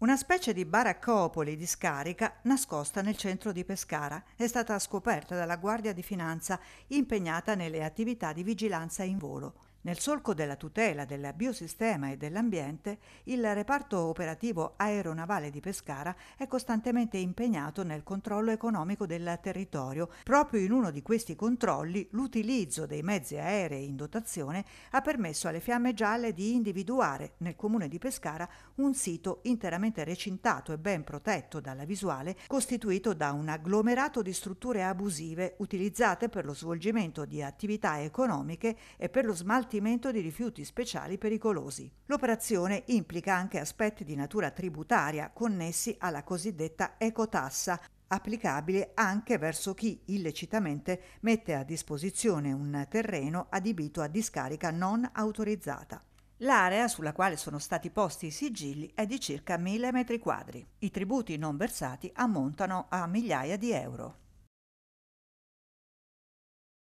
Una specie di baraccopoli di scarica nascosta nel centro di Pescara è stata scoperta dalla Guardia di Finanza impegnata nelle attività di vigilanza in volo. Nel solco della tutela del biosistema e dell'ambiente, il reparto operativo aeronavale di Pescara è costantemente impegnato nel controllo economico del territorio. Proprio in uno di questi controlli l'utilizzo dei mezzi aerei in dotazione ha permesso alle fiamme gialle di individuare nel comune di Pescara un sito interamente recintato e ben protetto dalla visuale, costituito da un agglomerato di strutture abusive utilizzate per lo svolgimento di attività economiche e per lo smaltimento smaltimento di rifiuti speciali pericolosi. L'operazione implica anche aspetti di natura tributaria connessi alla cosiddetta ecotassa, applicabile anche verso chi illecitamente mette a disposizione un terreno adibito a discarica non autorizzata. L'area sulla quale sono stati posti i sigilli è di circa 1000 metri quadri. I tributi non versati ammontano a migliaia di euro.